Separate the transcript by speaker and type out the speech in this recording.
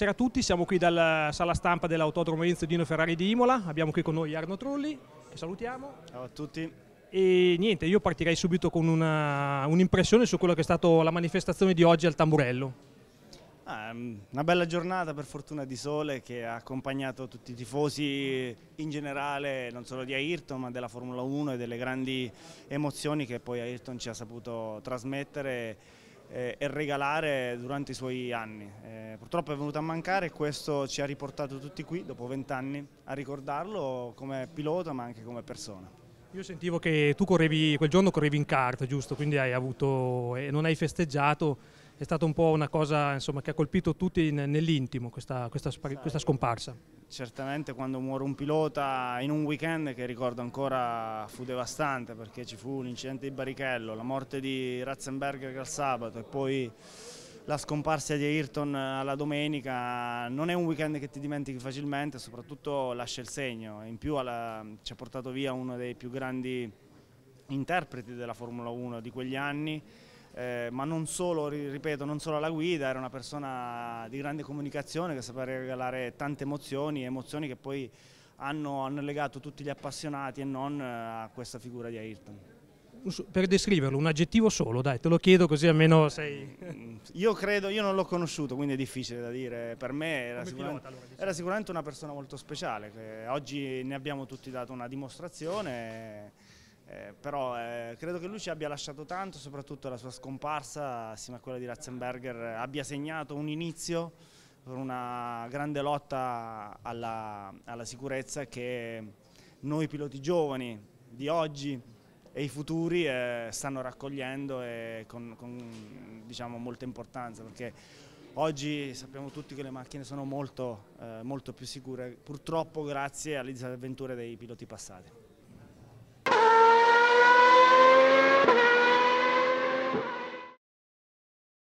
Speaker 1: Buonasera a tutti, siamo qui dalla sala stampa dell'Autodromo Enzo Dino Ferrari di Imola, abbiamo qui con noi Arno Trulli, che salutiamo. Ciao a tutti. E niente, io partirei subito con un'impressione un su quello che è stata la manifestazione di oggi al Tamburello.
Speaker 2: Ah, ehm, una bella giornata per fortuna di sole che ha accompagnato tutti i tifosi in generale, non solo di Ayrton ma della Formula 1 e delle grandi emozioni che poi Ayrton ci ha saputo trasmettere eh, e regalare durante i suoi anni. Eh, purtroppo è venuto a mancare e questo ci ha riportato tutti qui, dopo vent'anni, a ricordarlo come pilota ma anche come persona.
Speaker 1: Io sentivo che tu correvi, quel giorno correvi in kart, giusto? Quindi hai avuto, e non hai festeggiato, è stata un po' una cosa insomma, che ha colpito tutti nell'intimo questa, questa, questa scomparsa.
Speaker 2: Certamente quando muore un pilota in un weekend che ricordo ancora fu devastante perché ci fu l'incidente di Barichello, la morte di Ratzenberger al sabato e poi la scomparsa di Ayrton alla domenica non è un weekend che ti dimentichi facilmente, soprattutto lascia il segno. In più alla, ci ha portato via uno dei più grandi interpreti della Formula 1 di quegli anni eh, ma non solo, ripeto, non solo alla guida, era una persona di grande comunicazione che sapeva regalare tante emozioni, emozioni che poi hanno, hanno legato tutti gli appassionati e non eh, a questa figura di Ayrton.
Speaker 1: Per descriverlo, un aggettivo solo, dai, te lo chiedo così almeno
Speaker 2: sei... Mm, io credo, io non l'ho conosciuto, quindi è difficile da dire. Per me era, sicuramente, pilota, allora, diciamo. era sicuramente, una persona molto speciale. Oggi ne abbiamo tutti dato una dimostrazione. Eh, però eh, credo che lui ci abbia lasciato tanto, soprattutto la sua scomparsa assieme a quella di Ratzenberger eh, abbia segnato un inizio per una grande lotta alla, alla sicurezza che noi piloti giovani di oggi e i futuri eh, stanno raccogliendo con, con diciamo, molta importanza perché oggi sappiamo tutti che le macchine sono molto, eh, molto più sicure purtroppo grazie alle disavventure dei piloti passati.